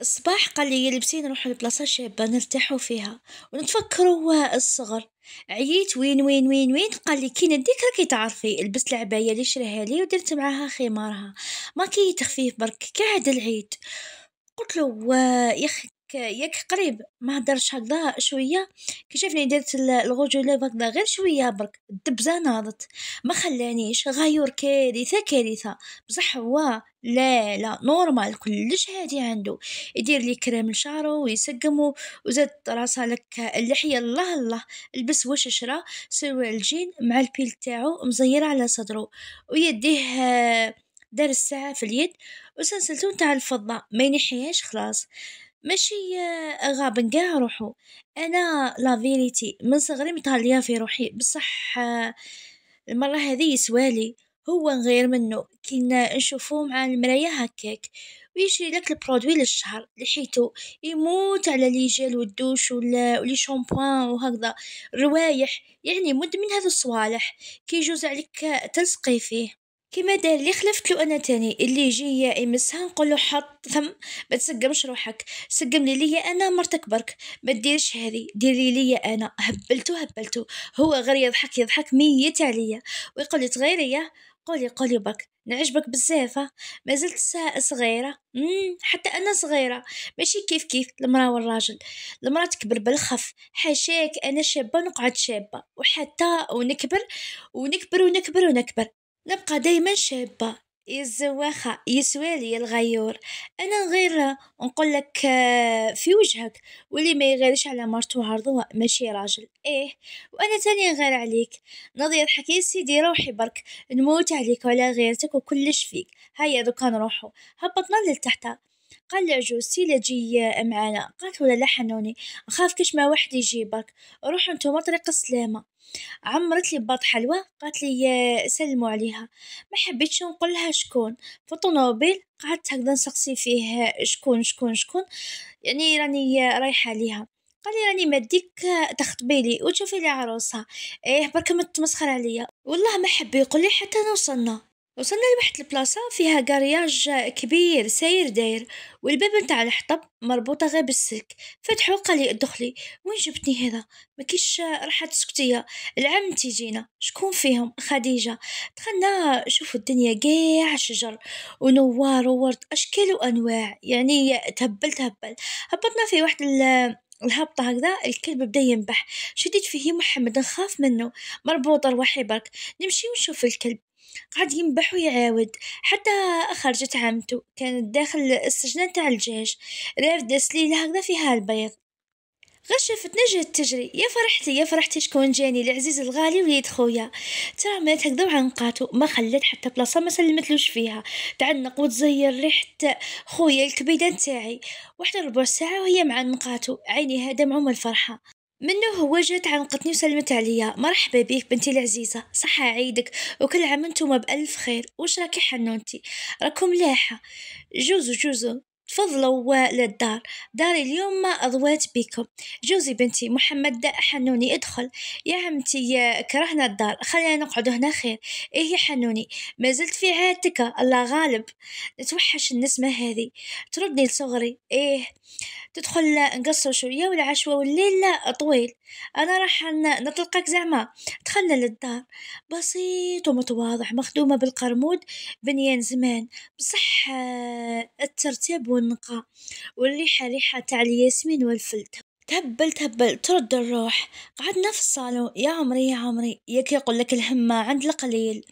الصباح قال لي لبسي نروح لبلاصة شابة نرتاحو فيها ونتفكروا الصغر عييت وين وين وين وين قال لي كي نديك راكي تعرفي لبست العباية اللي شريها لي ودرت معاها خمارها ما كي تخفيف برك كعد العيد قلت له يا اخي ياك قريب ما هدرش هكذا شويه كي شافني درت لاف هكذا غير شويه برك الدبزه ناضت ما خلانيش غيور كارثه كارثه بصح هو لا لا نورمال كلش هادي عنده يدير لي كريم لشعرو ويسقمو وزاد راسها لك اللحيه الله الله البس واش شرا سوى الجين مع البيل تاعو مزيره على صدرو ويديه آه، دار الساعه في اليد وسلسلته تاع الفضه ما ينحيهاش خلاص ماشي غاب كاع روحو انا لا فيريتي من صغري مطاليه في روحي بصح المره هذه يسوالي هو نغير منه كي نشوفوه مع المرايا هكاك ويشري لك البرودوي للشهر لحيتو يموت على لي جيل والدوش ولا لي شامبوان وهكذا روايح يعني مد من هذو الصوالح كيجوز عليك تلصقي فيه كيما دار اللي خلفت له انا تاني اللي يجي يا يمسها نقول له حط ثم ما تسقمش روحك سقم لي ليا انا مرتك برك ما ديرش هذه ديري ليا انا هبلتو هبلتو هو غير يضحك يضحك ميت عليا ويقول لي تغيري قولي قولي برك نعجبك بزاف ما زلت صغيرة مم. حتى أنا صغيرة ماشي كيف كيف المرأة والراجل المرأة تكبر بالخف حاشاك أنا شابة نقعد شابة وحتى ونكبر ونكبر ونكبر ونكبر نبقى دايما شابة يا الزواخة يسوالي الغيور انا نغير نقول لك آه، في وجهك واللي ما يغيرش على مرتو عرضه ماشي راجل ايه وانا تاني نغير عليك نضيع حكي سيدي روحي برك نموت عليك ولا غيرتك وكلش فيك هيا دوكا نروحو هبطنا للتحت قال العجوز جي معانا قالت ولا لا حنوني أخاف كش ما واحد يجيبك روح انتو مطرق السلامة عمرت لي بباط حلوى قالت لي سلموا عليها ما حبيتش نقول لها شكون في الطوموبيل قعدت هكذا نسقسي فيه شكون شكون شكون يعني راني رايحه ليها قال لي راني ماديك تخطبي لي وتشوفي لي عروسها ايه برك ما تمسخر عليا والله ما حبي يقول لي حتى نوصلنا وصلنا لواحد البلاصة فيها كارياج كبير ساير داير والباب نتاع الحطب مربوطة غير بالسلك فتحو قالي دخلي وين جبتني هذا كيش راحة سكتية العم تيجينا شكون فيهم خديجة دخلنا شوفوا الدنيا كاع شجر ونوار وورد اشكال وانواع يعني تهبل تهبل هبطنا في واحد الهبطة هكذا الكلب بدا ينبح شديت فيه محمد نخاف منه مربوطة روحي برك نمشي ونشوف الكلب قعد ينبح ويعاود حتى خرجت عمته كانت داخل السجن تاع الجيش رافدة سليلة هكذا فيها البيض غشفت شافتنا تجري يا فرحتي يا فرحتي شكون جاني العزيز الغالي وليد خويا ترى مات هكذا وعنقاتو ما خلات حتى بلاصه ما سلمتلوش فيها تعنق وتزير ريحه خويا الكبيده نتاعي واحد ربع ساعه وهي معنقاتو عينيها دمعوا من الفرحه منه هو جات عمقتني وسلمت عليا مرحبا بيك بنتي العزيزة صحة عيدك وكل عام نتوما بألف خير وش راكي حنونتي راكم لاحة جوزو جوزو تفضلوا للدار داري اليوم ما أضويت بكم جوزي بنتي محمد دا حنوني ادخل يا عمتي يا كرهنا الدار خلينا نقعد هنا خير إيه يا حنوني ما زلت في عادتك الله غالب نتوحش النسمة هذه تردني لصغري إيه تدخل نقصر شوية والعشوة والليل لا طويل انا راح نطلقك زعما دخلنا للدار بسيط ومتواضع مخدومة بالقرمود بنيان زمان بصح آه، الترتيب والنقاء والريحة ريحة تاع الياسمين والفلتر تهبل تهبل ترد الروح قعدنا في الصالون يا عمري يا عمري ياك يقول لك الهمة عند القليل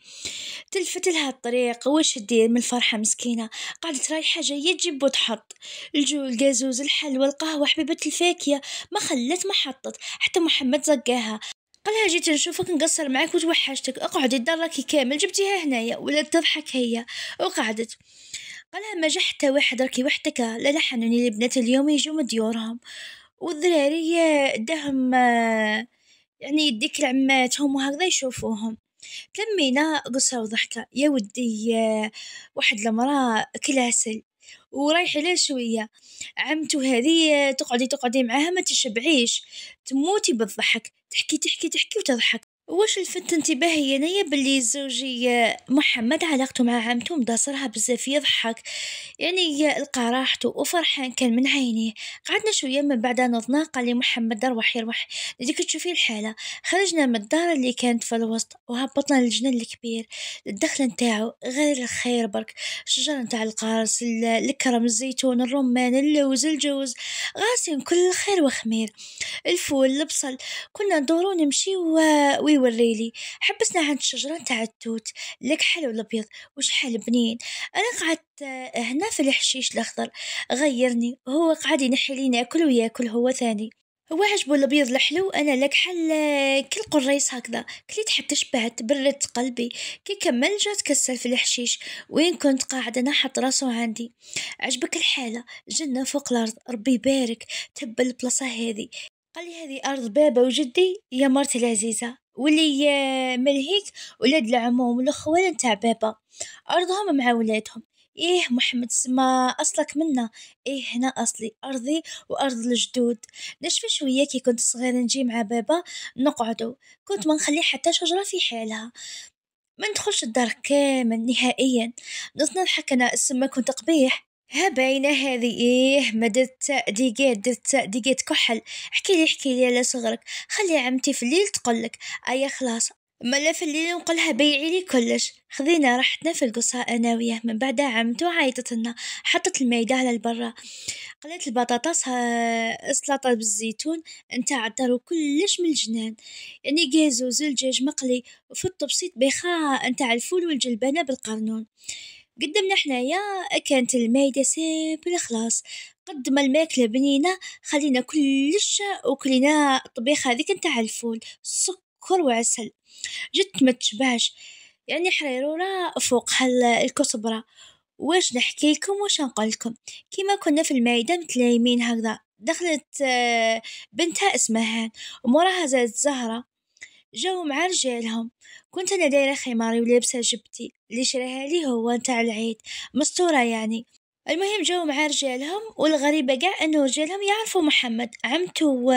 تلفت لها الطريق وش تدير من الفرحة مسكينة قعدت رايحة جاية تجيب وتحط الجو القازوز الحلوى القهوة حبيبة الفاكية ما خلت ما حطت حتى محمد زقاها قالها جيت نشوفك نقصر معاك وتوحشتك اقعدي الدار راكي كامل جبتيها هنايا ولا تضحك هي وقعدت قالها ما جا حتى واحد راكي وحدك لا لا حنوني اليوم يجوا من ديورهم والذراري داهم آه، يعني يديك لعماتهم وهكذا يشوفوهم تلمينا قصة وضحكة يا ودي آه، واحد المرأة كلاسل ورايح لها شوية عمتو هذه آه، تقعدي تقعدي معاها ما تشبعيش تموتي بالضحك تحكي تحكي تحكي وتضحك واش لفت انتباهي انايا بلي زوجي محمد علاقته مع عمتو مداصرها بزاف يضحك يعني لقى راحته وفرحان كان من عينيه قعدنا شويه من بعد نضنا قال لي محمد روح يروح ديك تشوفي الحاله خرجنا من الدار اللي كانت في الوسط وهبطنا للجنان الكبير الدخل نتاعو غير الخير برك الشجره نتاع القارص الكرم الزيتون الرمان اللوز الجوز غاسين كل الخير وخمير الفول البصل كنا ندورو نمشي و... ويوريلي حبسنا عند شجرة تاع التوت لك حلو الأبيض وشحال بنين أنا قعدت آه، هنا في الحشيش الأخضر غيرني هو قعد لي ناكل وياكل هو ثاني هو عجبو الابيض الحلو انا لك حل آه، كل قريص هكذا كليت حتى شبعت بردت قلبي كي كمل جا تكسل في الحشيش وين كنت قاعد انا حط راسو عندي عجبك الحالة جنة فوق الارض ربي يبارك تهب البلاصة هذه قال لي هذه ارض بابا وجدي يا مرتي العزيزة واللي آه، ملهيك ولاد العموم والخوالن نتاع بابا أرضهم مع ولادهم إيه محمد سما أصلك منا إيه هنا أصلي أرضي وأرض الجدود نشفى شوية كي كنت صغير نجي مع بابا نقعدو كنت ما نخلي حتى شجرة في حالها ما ندخلش الدار كامل نهائيا نصنع نضحك انا السما كنت قبيح ها باينة هذه إيه ما درت دقيت درت دقيت كحل احكي لي احكي لي على صغرك خلي عمتي في الليل تقولك أيا خلاص ملا في الليل نقولها بيعي لي كلش خذينا راحتنا في القصة أنا وياه من بعدها عمتو عيطت لنا حطت الميدة على البرة قلت البطاطا سلطة بالزيتون انت عطر كلش من الجنان يعني جازوز دجاج مقلي وفي الطبسيط بيخا انت على الفول والجلبانة بالقرنون قدمنا حنايا كانت المايدة سيب الخلاص قدم الماكلة بنينة خلينا كلش وكلنا الطبيخة هذيك نتاع الفول سكر وعسل جت ما تشبعش يعني حريرورة فوق الكسبرة واش نحكيلكم واش نقولكم كيما كنا في المايدة متلايمين هكذا دخلت آه، بنتها اسمها هان وموراها زادت زهرة جاو مع رجالهم كنت انا دايره خماري ولابسه جبتي اللي شراها لي هو نتاع العيد مستوره يعني المهم جاو مع رجالهم والغريبه كاع انه رجالهم يعرفوا محمد عمته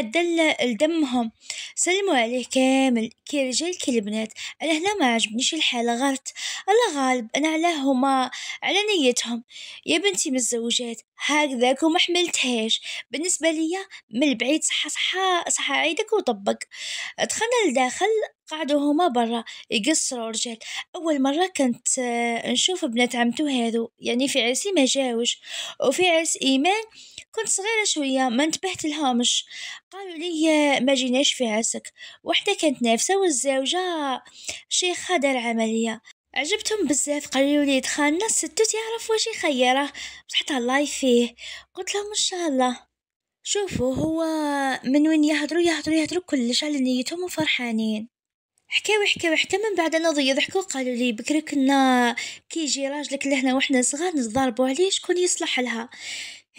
دل لدمهم سلموا عليه كامل كي رجال كي البنات انا هنا ما عجبنيش الحاله غلط الله غالب انا على هما على نيتهم يا بنتي متزوجات هكذاك وما حملتهاش بالنسبة ليا من البعيد صحة صحة صحة عيدك وطبق دخلنا لداخل قعدوا هما برا يقصروا رجال اول مره كنت آه، نشوف بنات عمتو هذو يعني في عرسي ما جاوش وفي عرس ايمان كنت صغيره شويه ما انتبهت لهمش قالوا لي ما جيناش في عرسك وحده كانت نافسه والزوجه شيخه دار عمليه عجبتهم بزاف قالوا لي دخلنا ستو تعرف واش يخيره بصح الله فيه قلت لهم ان شاء الله شوفوا هو من وين يهضروا يهضروا يهضروا كلش على نيتهم وفرحانين حكاو حكاو حتى من بعد انا ضحكوا قالوا لي بكري كنا كي يجي راجلك لهنا وحنا صغار نضربوا عليه شكون يصلح لها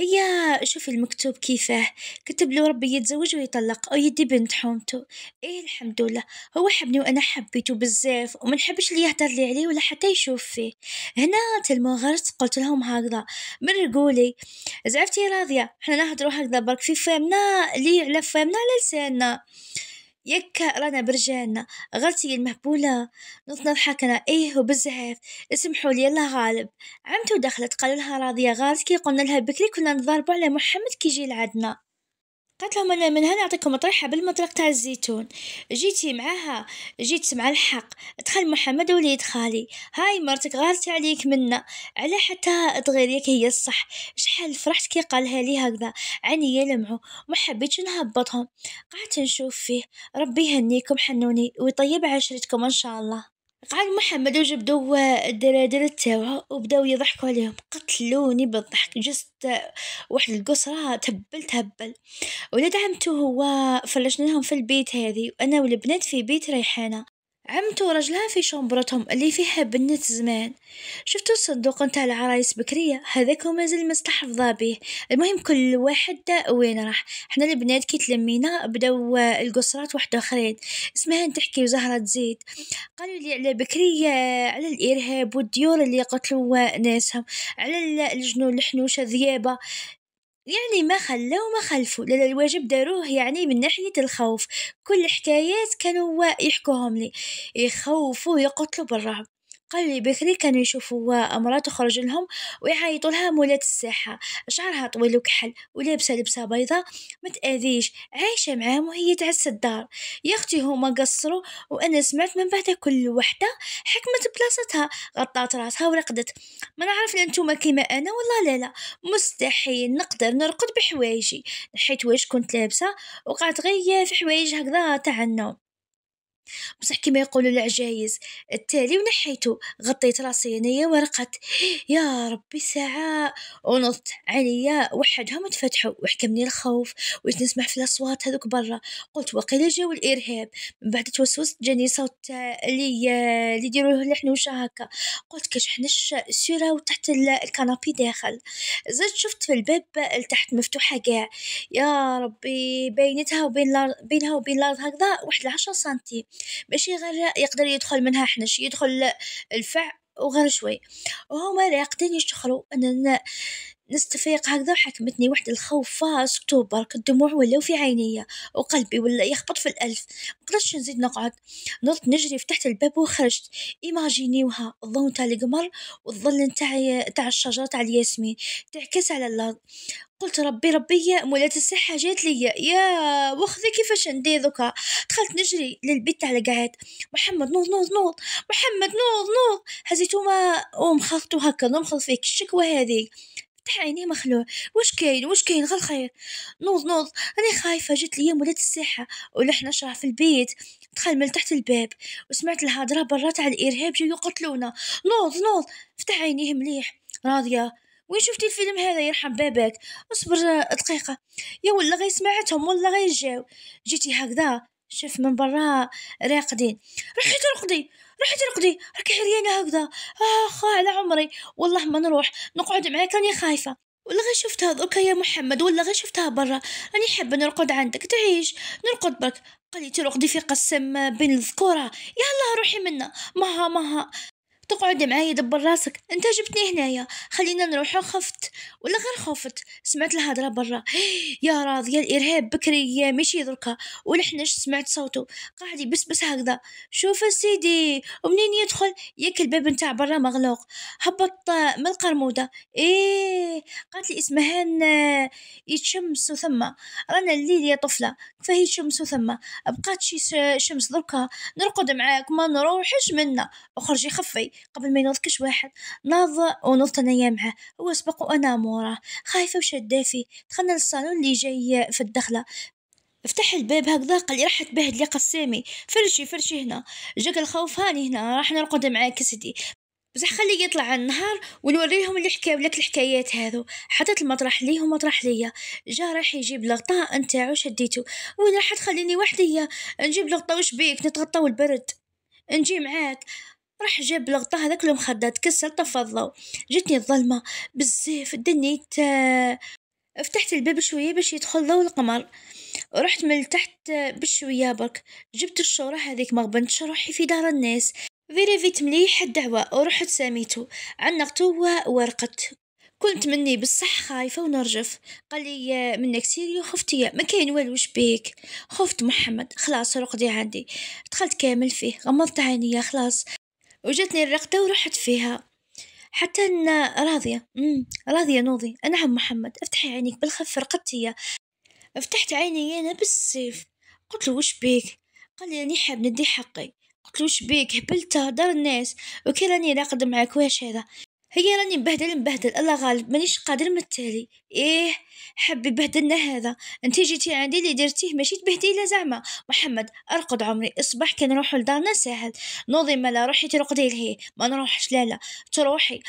هي شوفي المكتوب كيفاه كتب له ربي يتزوج ويطلق أو يدي بنت حومته إيه الحمد لله هو حبني وأنا حبيته بزاف ومنحبش اللي يهدر لي عليه ولا حتى يشوف فيه هنا تلمو غرت قلت لهم هكذا من رقولي زعفتي راضية حنا نهضروا هكذا برك في فهمنا لي على فهمنا على لساننا يكا رانا برجعنا غلطي المهبولة نوض حكنا ايه وبزعف اسمحوا لي الله غالب عمتو دخلت قالوا لها راضية غالط كي قلنا لها بكري كنا نضربوا على محمد كي يجي قالت لهم انا من هنا اعطيكم طريحه بالمطرق تاع الزيتون جيتي معاها جيت مع الحق دخل محمد وليد خالي هاي مرتك غارت عليك منا على حتى تغيريك هي الصح شحال فرحت كي قالها لي هكذا عني يلمعوا ما حبيتش نهبطهم قعدت نشوف فيه ربي يهنيكم حنوني ويطيب عشرتكم ان شاء الله قعد محمد وجبدو الدرادر تاعو وبداو يضحكوا عليهم قتلوني بالضحك جست واحد القصرة تهبل تهبل ولاد عمتو هو فلشناهم في البيت هذه وانا والبنات في بيت ريحانة عمتو رجلها في شومبرتهم اللي فيها بنت زمان شفتوا الصندوق نتاع العرايس بكرية هذاك مازال مستحفظة به المهم كل واحد وين راح حنا البنات كي تلمينا بداو القصرات واحد اخرين اسمها تحكي وزهرة تزيد قالوا لي على بكرية على الارهاب والديور اللي قتلوا ناسهم على الجنون الحنوشة ذيابة يعني ما خلوا ما خلفوا لأن الواجب داروه يعني من ناحية الخوف كل حكايات كانوا يحكوهم لي يخوفوا يقتلوا بالرعب قال بكري كانوا يشوفوا امراه تخرج لهم ويعيطوا لها مولات الساحه شعرها طويل وكحل ولابسه لبسه بيضاء ما تاذيش عايشه معاهم وهي تعس الدار يا اختي هما قصروا وانا سمعت من بعد كل وحده حكمت بلاصتها غطات راسها ورقدت ما نعرف لا كيما انا والله لا لا مستحيل نقدر نرقد بحوايجي حيت واش كنت لابسه وقعت غير في حوايج هكذا تاع النوم بصح كيما يقولوا العجايز التالي ونحيته غطيت راسي انايا ورقت يا ربي ساعة ونط عليا وحدهم تفتحوا وحكمني الخوف وجيت نسمع في الاصوات هذوك برا قلت وقيل جاو الارهاب من بعد توسوس جاني صوت اللي اللي يديروه الحنوشة هكا قلت كشحنش سيرة وتحت الكنابي داخل زدت شفت في الباب التحت مفتوحة قاع يا ربي بينتها وبين بينها وبين الارض هكذا واحد عشرة سنتي ماشي غير يقدر يدخل منها حنش يدخل الفع وغير شوي وهما لا يقدروا يشتخروا اننا نستفيق هكذا وحكمتني وحد الخوف فاس برك الدموع ولاو في عينيا وقلبي ولا يخبط في الألف مقدرتش نزيد نقعد نضت نجري فتحت الباب وخرجت إيماجينيوها الضوء تاع القمر والظل تاع تاع الشجرة تاع الياسمين تعكس على الأرض قلت ربي ربي مولات الصحة جات ليا يا وخذي كيفاش ندير ذوكا دخلت نجري للبيت على قعد محمد نوض نوض نوض محمد نوض نوض هزيتو ما ومخلطو هكا نمخلط فيك الشكوى هذه فتح عينيه مخلوع واش كاين واش كاين غير خير نوض نوض راني خايفه جات ليا مولات الساحه ولحنا نشرح في البيت دخل من تحت الباب وسمعت الهضره برا تاع الارهاب جاي يقتلونا نوض نوض فتح عينيه مليح راضيه وين شفتي الفيلم هذا يرحم باباك اصبر دقيقه يا ولا غير سمعتهم ولا غير جاو جيتي هكذا شاف من برا راقدين روحي ترقدي روحي ترقدي راكي عريانه هكذا اخ على عمري والله ما نروح نقعد معاك راني خايفه ولا غير شفتها دوكا يا محمد ولا غير شفتها برا راني حابه نرقد عندك تعيش نرقد برك قال لي ترقدي في قسم بين الذكوره يلا روحي منا مها مها تقعد معايا دبر راسك انت جبتني هنايا خلينا نروح خفت ولا غير خفت سمعت الهضره برا يا راضيه الارهاب بكري ماشي دركا ولحنش سمعت صوته قاعد بس هكذا شوف سيدي ومنين يدخل ياك الباب نتاع برا مغلوق هبط من القرموده ايه قالت لي اسمها يتشمس ثم رانا الليل يا طفله فهي شمس ثم بقات شي شمس دركا نرقد معاك ما نروحش منا اخرجي خفي قبل ما ينوض كش واحد ناض ونوضت أنايا معاه هو سبق وأنا موراه خايفة وشادة فيه دخلنا للصالون اللي جاي في الدخلة فتح الباب هكذا قال راح تبهد لي قسامي فرشي فرشي هنا جاك الخوف هاني هنا راح نرقد معاك سيدي بصح خليه يطلع النهار ونوريهم اللي حكاو لك الحكايات هذو حطيت المطرح ليه ومطرح ليا جا راح يجيب الغطاء نتاعو شديتو وين راح تخليني وحدي نجيب الغطاء وش بيك نتغطى البرد نجي معاك راح جاب لغطة هذاك المخدات كسر الضو جاتني الظلمة بزاف دنيت آه، فتحت الباب شوية باش يدخل ضو القمر رحت من تحت بشوية برك جبت الشورة هذيك مغبنتش روحي في دار الناس فيت مليح الدعوة ورحت ساميتو عنقتو وورقت كنت مني بالصح خايفة ونرجف قال لي آه، منك سيريو خفتي ما كاين والو شبيك خفت محمد خلاص رقدي عندي دخلت كامل فيه غمضت عينيا خلاص وجتني الرقدة ورحت فيها حتى أن راضية مم. راضية نوضي نعم محمد افتحي عينيك بالخف رقدتي فتحت عيني أنا بالسيف قلت له وش بيك قال لي حاب ندي حقي قلت له وش بيك هبلت دار الناس وكي راني راقد معاك واش هذا هي راني مبهدل مبهدل الله غالب مانيش قادر التالي ايه حبي بهدلنا هذا انت جيتي عندي اللي درتيه ماشي تبهديله زعما محمد ارقد عمري الصباح كنروحوا لدارنا ساهل نوضي ملا روحي ترقدي له ما نروحش لا لا تروحي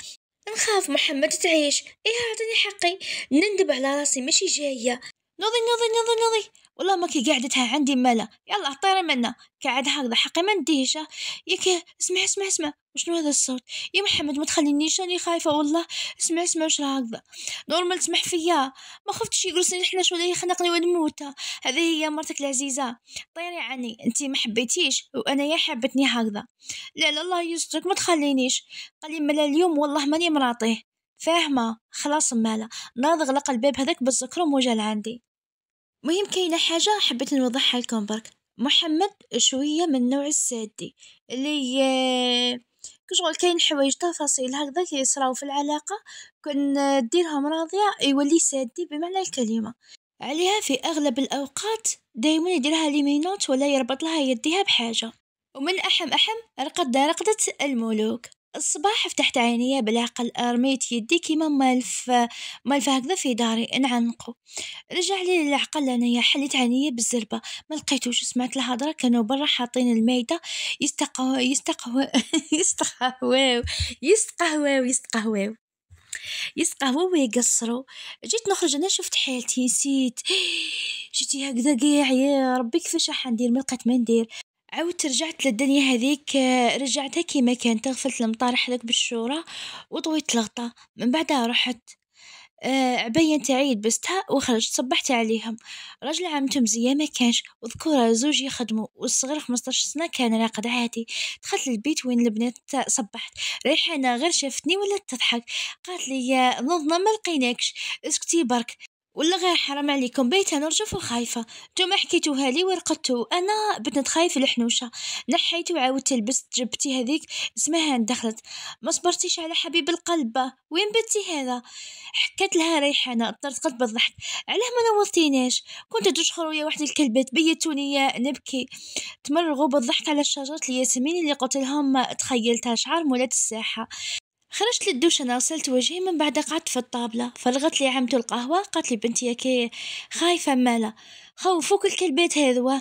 نخاف محمد تعيش ايه اعطيني حقي نندب على راسي ماشي جايه نوضي نوضي نوضي نوضي والله ما كي قعدتها عندي ملا يلا طيري منا قاعد هكذا حقي منديشة ياك اسمع اسمع اسمع شنو هذا الصوت يا محمد ما تخلينيش راني خايفة والله اسمع اسمع واش هكذا نورمال تسمح فيا ما خفتش يجلسني الحناش ولا يخنقني ونموت هذه هي مرتك العزيزة طيري عني انت ما حبيتيش وانا يا حبتني هكذا لا لا الله يسترك ما تخلينيش قال لي ملا اليوم والله ماني مراطيه فاهمة خلاص مالا ناض غلق الباب هذاك بالزكرم وجا لعندي مهم كاينة حاجة حبيت نوضحها لكم برك محمد شوية من نوع السادي اللي كشغل كاين حوايج تفاصيل هكذا كيصراو في العلاقة كن ديرهم راضية يولي سادي بمعنى الكلمة عليها في اغلب الاوقات دايما يديرها ليمينوت ولا يربط لها يديها بحاجه ومن احم احم رقد رقدة الملوك الصباح فتحت عينيا بالعقل رميت يدي كيما مالف مالف هكذا في داري نعنقو رجع لي العقل انايا حليت عينيا بالزربه ما لقيتوش سمعت الهضره كانوا برا حاطين المايده يستقهو يستقهو يستقهواو يستقهواو يستقهواو يسقهوا ويقصروا جيت نخرج انا شفت حالتي نسيت جيتي هكذا قاع يا ربي كيفاش راح ندير ما لقيت ما ندير عاودت رجعت للدنيا هذيك آه، رجعتها كيما كانت غفلت المطار حداك بالشورى وطويت الغطا من بعدها رحت آه، عباية تاعي لبستها وخرجت صبحت عليهم راجل عمتهم زي ما كانش وذكورة زوج يخدموا والصغير 15 سنة كان راقد عادي دخلت البيت وين البنات صبحت ريحانة غير شافتني ولا تضحك قالت لي آه، نظنا ما لقيناكش اسكتي برك ولا غير حرام عليكم انا رجف وخايفة نتوما حكيتوها لي ورقدتو أنا بنت خايف الحنوشة نحيت وعاودت لبست جبتي هذيك اسمها دخلت ما صبرتيش على حبيب القلب وين بنتي هذا حكت لها ريحانة طرت قلب بالضحك علاه ما نوضتينيش كنت تدخل ويا وحدي الكلبات بيتوني نبكي تمرغوا بالضحك على الشجرات الياسمين اللي قلت لهم تخيلتها شعر مولات الساحة خرجت للدوش أنا غسلت وجهي من بعد قعدت في الطابلة فلغت لي عمتو القهوة قالت لي بنتي كي خايفة مالا خوفوك الكلبات هذوا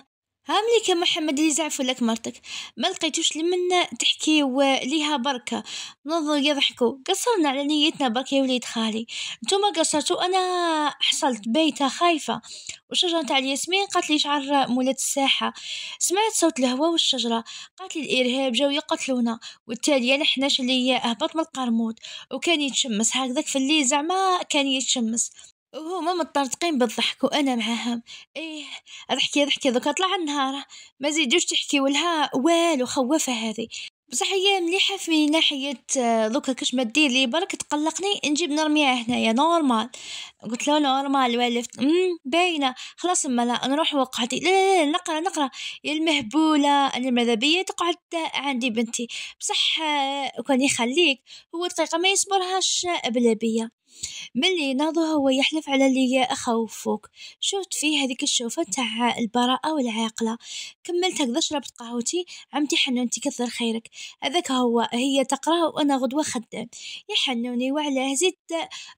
هاملك يا محمد اللي زعفوا لك مرتك ما لقيتوش لمنا تحكي وليها بركه نظر يضحكوا قصرنا على نيتنا برك يا وليد خالي نتوما قصرتوا انا حصلت بيتها خايفه وشجرة تاع الياسمين قالت لي شعر مولات الساحه سمعت صوت الهواء والشجره قالت لي الارهاب جاو يقتلونا والتاليه نحناش اللي هبط من القرموط وكان يتشمس هكذاك في الليل زعما كان يتشمس وهما متطرطقين بالضحك وانا معاهم ايه ضحكي ضحكي دوكا طلع النهار ما زيدوش تحكي ولها والو خوافه هذه بصح هي مليحه في ناحيه آه، دوكا كاش ما دير لي برك تقلقني نجيب نرميها هنايا نورمال قلت له نورمال والفت امم باينه خلاص اما لا نروح وقعتي لا لا لا نقرا نقرا يا المهبوله انا ماذا بيا تقعد عندي بنتي بصح آه، كان يخليك هو دقيقه ما يصبرهاش آه، بلا بيا ملي ناضو هو يحلف على لي أخوفك شفت فيه هذيك الشوفة تاع البراءة والعاقلة كملت هكذا شربت قهوتي عمتي حنون تكثر خيرك هذاك هو هي تقرأ وأنا غدوة خدام يا حنوني وعلاه زيد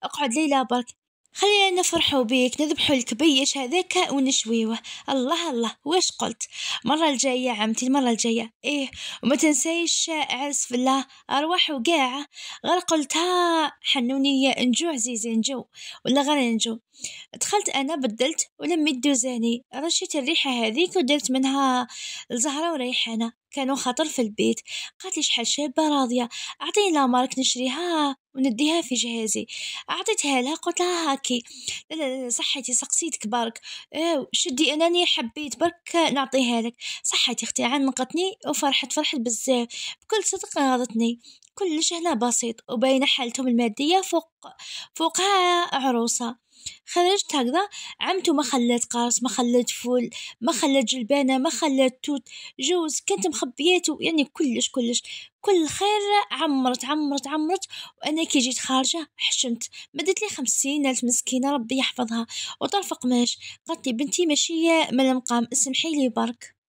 أقعد ليلة برك خلينا نفرحوا بيك نذبحوا الكبيش هذاك ونشويوه الله الله واش قلت مرة الجايه عمتي المره الجايه ايه وما تنسيش عرس في الله ارواح وقاعه غير قلتها حنونيه نجو عزيزي نجو ولا غير نجو دخلت انا بدلت ولميت دوزاني رشيت الريحه هذيك ودرت منها الزهره وريحانه كانوا خطر في البيت قالت لي شحال شابه راضيه اعطيني لا مارك نشريها ونديها في جهازي عطيتها لها قلت لها هاكي لا لا لا صحتي سقسيتك برك اه شدي اناني حبيت برك نعطيها لك صحتي اختي عنقتني وفرحت فرحت بزاف بكل صدق غاضتني كلش هنا بسيط وبين حالتهم الماديه فوق فوقها عروسه خرجت هكذا عمتو ما خلات قرص ما خلات فول ما خلات جلبانة ما خلات توت جوز كانت مخبياتو يعني كلش كلش كل خير عمرت عمرت عمرت وانا كي جيت خارجه حشمت مدت لي خمسين الف مسكينه ربي يحفظها وطرف قماش قالت لي بنتي ماشيه من المقام اسمحي لي برك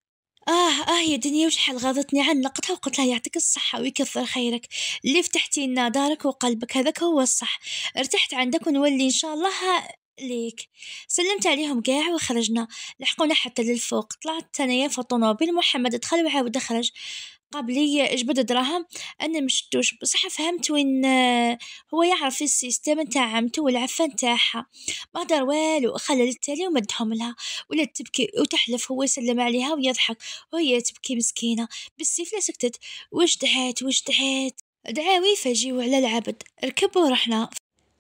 آه آه يا دنيا وشحال غاضتني عنقتها وقلت لها يعطيك الصحة ويكثر خيرك اللي فتحتي لنا دارك وقلبك هذاك هو الصح ارتحت عندك ونولي إن شاء الله ليك سلمت عليهم كاع وخرجنا لحقونا حتى للفوق طلعت انايا في الطوموبيل محمد دخل وعاود خرج قبلي جبد دراهم انا مشتوش بصح فهمت وين هو يعرف السيستم نتاع عمتو والعفه نتاعها ما دار والو خلى للتالي ومدهم لها ولا تبكي وتحلف هو يسلم عليها ويضحك وهي تبكي مسكينه بالسيف لا سكتت واش دعيت واش دعيت دعاوي فجيو على العبد ركبوا ورحنا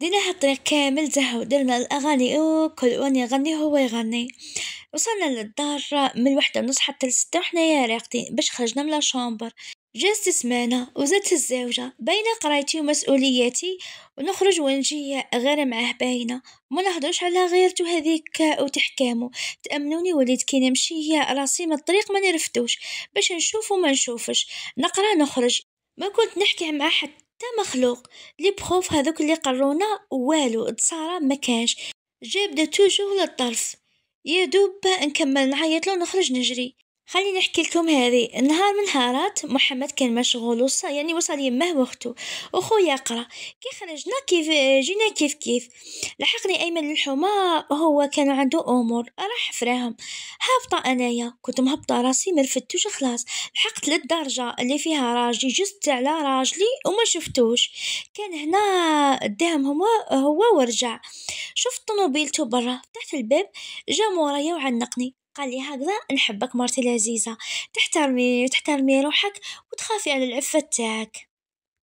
دينا الطريق كامل زهو درنا الأغاني او كل وأنا يغني هو يغني وصلنا للدار من وحدة ونص حتى لستة وحنا يا راقدين باش خرجنا من لاشامبر جلست سمانة وزدت الزوجة بين قرايتي ومسؤولياتي ونخرج ونجي غير معاه باينة ما نهضرش على غيرتو هذيك وتحكامه تأمنوني وليت كي نمشي راسي من الطريق ما نرفتوش باش نشوف وما نشوفش نقرا نخرج ما كنت نحكي مع حد تا مخلوق لي بروف هذوك اللي قرونا والو تصارى ما كانش جابده توجو للطرف يا دوب نكمل نعيط له نخرج نجري خليني نحكي لكم هذه نهار من نهارات محمد كان مشغول وص يعني وصل يمه واختو وخويا يقرا كي خرجنا كيف جينا كيف كيف لحقني ايمن الحومه هو كان عنده امور راح فراهم هابطه انايا كنت مهبطه راسي مرفتوش خلاص لحقت للدرجه اللي فيها راجلي جست على راجلي وما شفتوش كان هنا داهم هو هو ورجع شفت طوموبيلته برا تحت الباب جا مورايا وعنقني قال لي هكذا نحبك مرتي العزيزة تحترمي وتحترمي روحك وتخافي على العفة تاعك.